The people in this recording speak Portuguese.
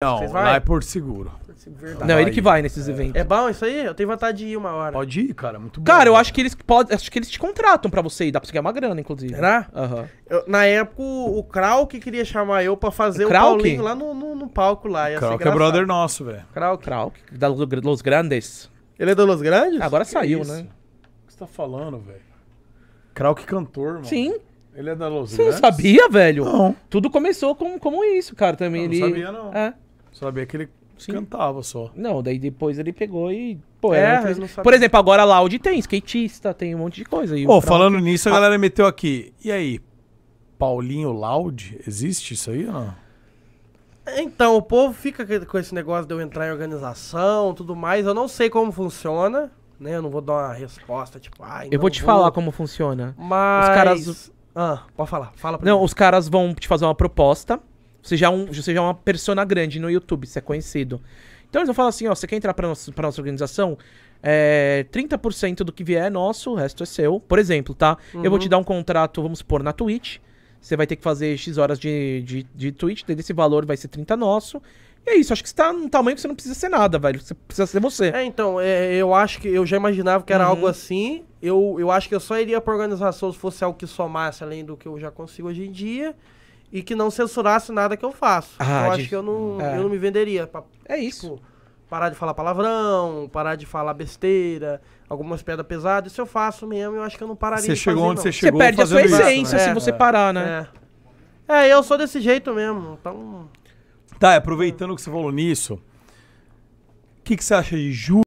Não, vai? lá é Seguro. Verdade. Não, ele que vai nesses é. eventos. É bom isso aí? Eu tenho vontade de ir uma hora. Pode ir, cara, muito bom. Cara, eu acho que eles podem, acho que eles te contratam pra você ir, dá pra você ganhar uma grana, inclusive. Será? Aham. na época, o o Krauk queria chamar eu pra fazer O o, Paulinho lá no, no, no palco lá. Krauk é brother nosso, velho. Krauk. Krauk, da Los Grandes. Ele é da Los Grandes? Agora saiu, né? O que você tá falando, velho? Krauk cantor, mano. Sim, Ele é da Los você não sabia, velho? Não. Tudo começou com, como isso, cara, também. Eu não ele... sabia, não. É. Sabia é que ele Sim. cantava só. Não, daí depois ele pegou e. Pô, é, Por exemplo, agora a Loud tem skatista, tem um monte de coisa. Ô, oh, falando nisso, a ah. galera ah. meteu aqui. E aí, Paulinho Loud? Existe isso aí ou não? Então, o povo fica com esse negócio de eu entrar em organização tudo mais. Eu não sei como funciona, né? Eu não vou dar uma resposta, tipo, ah, Eu vou te vou. falar como funciona. Mas. Os caras. Ah, pode falar. Fala pra Não, mim. os caras vão te fazer uma proposta. Você já, é um, você já é uma persona grande no YouTube, você é conhecido. Então eles vão falar assim, ó, você quer entrar pra, nossa pra nossa organização? É, 30% do que vier é nosso, o resto é seu. Por exemplo, tá? Uhum. Eu vou uhum. te dar um contrato, vamos supor, na Twitch. Você vai ter que fazer X horas de, de, de Twitch, desse valor vai ser 30 nosso. E é isso, acho que você tá num tamanho que você não precisa ser nada, velho. Você precisa ser você. É, então, é, eu acho que eu já imaginava que era uhum. algo assim. Eu, eu acho que eu só iria para organização se fosse algo que somasse além do que eu já consigo hoje em dia e que não censurasse nada que eu faço. Ah, eu de... acho que eu não, é. eu não me venderia. Pra, é isso. Tipo, parar de falar palavrão, parar de falar besteira, algumas pedras pesadas. Isso eu faço mesmo, eu acho que eu não pararia. Você chegou fazer, onde não. você chegou. Você perde a sua essência isso, né? se é, você é. parar, né? É. é eu sou desse jeito mesmo. Então. Tá, aproveitando que você falou nisso, o que, que você acha de Ju?